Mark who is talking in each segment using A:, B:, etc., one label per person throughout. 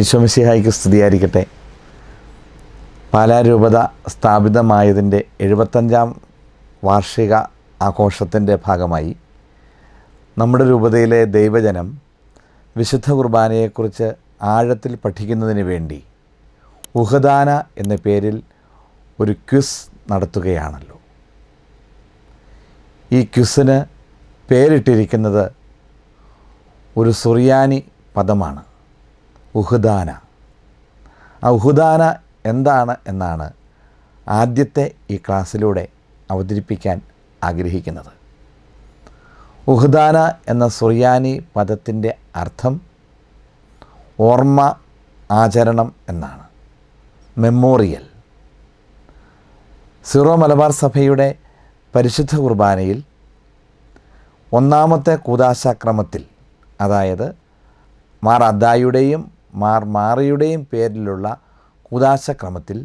A: വിശ്വമിസിഹായിക്ക് സ്തുതിയായിരിക്കട്ടെ പാലാരൂപത സ്ഥാപിതമായതിൻ്റെ എഴുപത്തഞ്ചാം വാർഷിക ആഘോഷത്തിൻ്റെ ഭാഗമായി നമ്മുടെ രൂപതയിലെ ദൈവജനം വിശുദ്ധ കുർബാനയെക്കുറിച്ച് ആഴത്തിൽ പഠിക്കുന്നതിന് വേണ്ടി ഉഹദാന എന്ന പേരിൽ ഒരു ക്വിസ് നടത്തുകയാണല്ലോ ഈ ക്വിസിന് പേരിട്ടിരിക്കുന്നത് ഒരു സുറിയാനി പദമാണ് ഉഹുദാന ആ ഉഹുദാന എന്താണ് എന്നാണ് ആദ്യത്തെ ഈ ക്ലാസ്സിലൂടെ അവതരിപ്പിക്കാൻ ആഗ്രഹിക്കുന്നത് ഉഹുദാന എന്ന സുറിയാനി പദത്തിൻ്റെ അർത്ഥം ഓർമ്മ ആചരണം എന്നാണ് മെമ്മോറിയൽ സിറോ മലബാർ സഭയുടെ പരിശുദ്ധ കുർബാനയിൽ ഒന്നാമത്തെ കൂതാശാക്രമത്തിൽ അതായത് മാർ അദ്ദായുടെയും മാർ മാറിയുടെയും പേരിലുള്ള കൂതാശക്രമത്തിൽ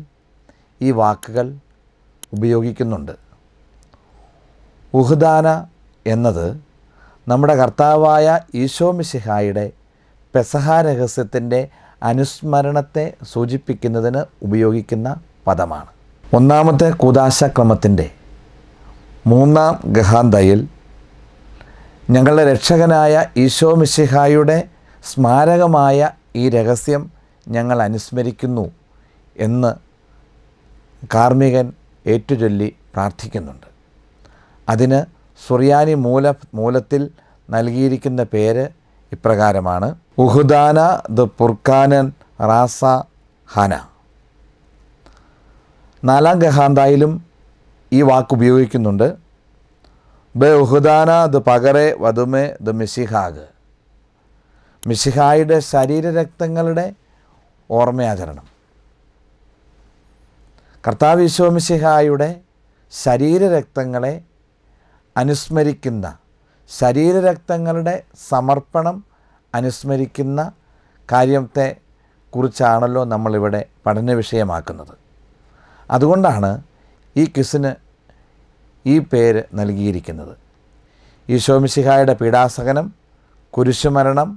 A: ഈ വാക്കുകൾ ഉപയോഗിക്കുന്നുണ്ട് ഉഹദാന എന്നത് നമ്മുടെ കർത്താവായ ഈശോ മിശിഹായുടെ പെസഹ രഹസ്യത്തിൻ്റെ അനുസ്മരണത്തെ സൂചിപ്പിക്കുന്നതിന് ഉപയോഗിക്കുന്ന പദമാണ് ഒന്നാമത്തെ കൂതാശക്രമത്തിൻ്റെ മൂന്നാം ഗഹാന്തയിൽ ഞങ്ങളുടെ രക്ഷകനായ ഈശോ മിശിഹായുടെ സ്മാരകമായ ഈ രഹസ്യം ഞങ്ങൾ അനുസ്മരിക്കുന്നു എന്ന് കാർമികൻ ഏറ്റുചൊല്ലി പ്രാർത്ഥിക്കുന്നുണ്ട് അതിന് സുറിയാനി മൂല മൂലത്തിൽ നൽകിയിരിക്കുന്ന പേര് ഇപ്രകാരമാണ് ഉഹുദാന ദ പുർഖാനൻ റാസ ഹന നാലാം ഗഹാന്തായിലും ഈ വാക്ക് ഉപയോഗിക്കുന്നുണ്ട് ബെ ഉഹുദാന ദ പകറെ വധുമെ ദ മിസിഹാഗ് മിശിഹായുടെ ശരീരരക്തങ്ങളുടെ ഓർമ്മയാചരണം കർത്താവ് വിശ്വമിശിഹായുടെ ശരീരരക്തങ്ങളെ അനുസ്മരിക്കുന്ന ശരീരരക്തങ്ങളുടെ സമർപ്പണം അനുസ്മരിക്കുന്ന കാര്യത്തെ കുറിച്ചാണല്ലോ നമ്മളിവിടെ പഠന വിഷയമാക്കുന്നത് അതുകൊണ്ടാണ് ഈ ക്വിസിന് ഈ പേര് നൽകിയിരിക്കുന്നത് ഈശോമിശിഹായുടെ പീഡാസകനം കുരിശുമരണം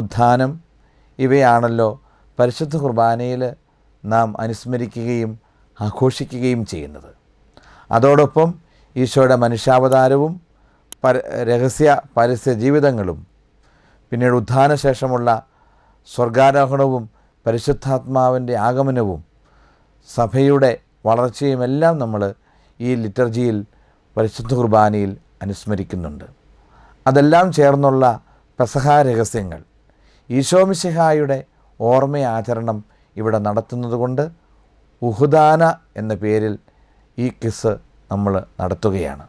A: ഉത്ഥാനം ഇവയാണല്ലോ പരിശുദ്ധ കുർബാനയിൽ നാം അനുസ്മരിക്കുകയും ആഘോഷിക്കുകയും ചെയ്യുന്നത് അതോടൊപ്പം ഈശോയുടെ മനുഷ്യാവതാരവും പര രഹസ്യ പരസ്യ ജീവിതങ്ങളും പിന്നീട് ശേഷമുള്ള സ്വർഗാരോഹണവും പരിശുദ്ധാത്മാവിൻ്റെ ആഗമനവും സഭയുടെ വളർച്ചയും എല്ലാം നമ്മൾ ഈ ലിറ്റർജിയിൽ പരിശുദ്ധ കുർബാനയിൽ അനുസ്മരിക്കുന്നുണ്ട് അതെല്ലാം ചേർന്നുള്ള പ്രസഹാരഹസ്യങ്ങൾ രഹസ്യങ്ങൾ ഈശോമിശിഹായുടെ ഓർമ്മയാചരണം ഇവിടെ നടത്തുന്നതുകൊണ്ട് ഉഹുദാന എന്ന പേരിൽ ഈ കിസ് നമ്മൾ നടത്തുകയാണ്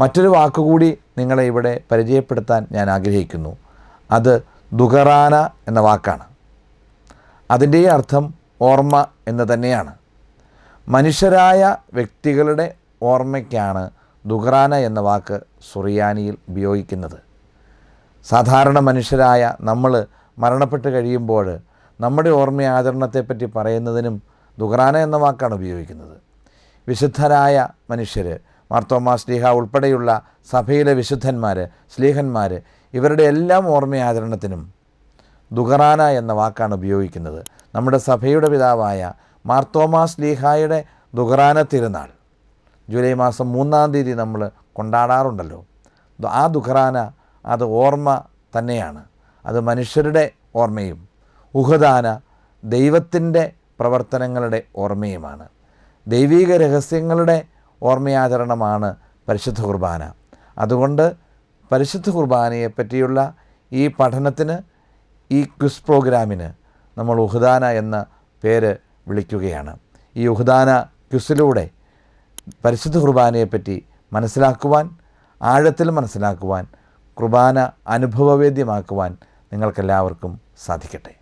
A: മറ്റൊരു വാക്കുകൂടി നിങ്ങളെ ഇവിടെ പരിചയപ്പെടുത്താൻ ഞാൻ ആഗ്രഹിക്കുന്നു അത് ദുഹറാന എന്ന വാക്കാണ് അതിൻ്റെ അർത്ഥം ഓർമ്മ എന്ന് തന്നെയാണ് മനുഷ്യരായ വ്യക്തികളുടെ ഓർമ്മയ്ക്കാണ് ദുഹറാന എന്ന വാക്ക് സുറിയാനിയിൽ ഉപയോഗിക്കുന്നത് സാധാരണ മനുഷ്യരായ നമ്മൾ മരണപ്പെട്ട് കഴിയുമ്പോൾ നമ്മുടെ ഓർമ്മ ആചരണത്തെപ്പറ്റി പറയുന്നതിനും ദുഖറാന എന്ന വാക്കാണ് ഉപയോഗിക്കുന്നത് വിശുദ്ധരായ മനുഷ്യർ മാർത്തോമ സ്ലീഹ ഉൾപ്പെടെയുള്ള സഭയിലെ വിശുദ്ധന്മാർ സ്ലീഹന്മാർ ഇവരുടെ എല്ലാം ആചരണത്തിനും ദുഖറാന എന്ന വാക്കാണ് ഉപയോഗിക്കുന്നത് നമ്മുടെ സഭയുടെ പിതാവായ മാർത്തോമ സ്ലീഹായുടെ ദുഖറാന തിരുനാൾ ജൂലൈ മാസം മൂന്നാം തീയതി നമ്മൾ കൊണ്ടാടാറുണ്ടല്ലോ ആ ദുഖറാന അത് ഓർമ്മ തന്നെയാണ് അത് മനുഷ്യരുടെ ഓർമ്മയും ഉഹദാന ദൈവത്തിൻ്റെ പ്രവർത്തനങ്ങളുടെ ഓർമ്മയുമാണ് ദൈവീക രഹസ്യങ്ങളുടെ ഓർമ്മയാചരണമാണ് പരിശുദ്ധ കുർബാന അതുകൊണ്ട് പരിശുദ്ധ കുർബാനയെ പറ്റിയുള്ള ഈ പഠനത്തിന് ഈ ക്വിസ് പ്രോഗ്രാമിന് നമ്മൾ ഉഹദാന എന്ന പേര് വിളിക്കുകയാണ് ഈ ഉഹദാന ക്വിസിലൂടെ പരിശുദ്ധ കുർബാനയെപ്പറ്റി മനസ്സിലാക്കുവാൻ ആഴത്തിൽ മനസ്സിലാക്കുവാൻ കുർബാന അനുഭവവേദ്യമാക്കുവാൻ നിങ്ങൾക്കെല്ലാവർക്കും സാധിക്കട്ടെ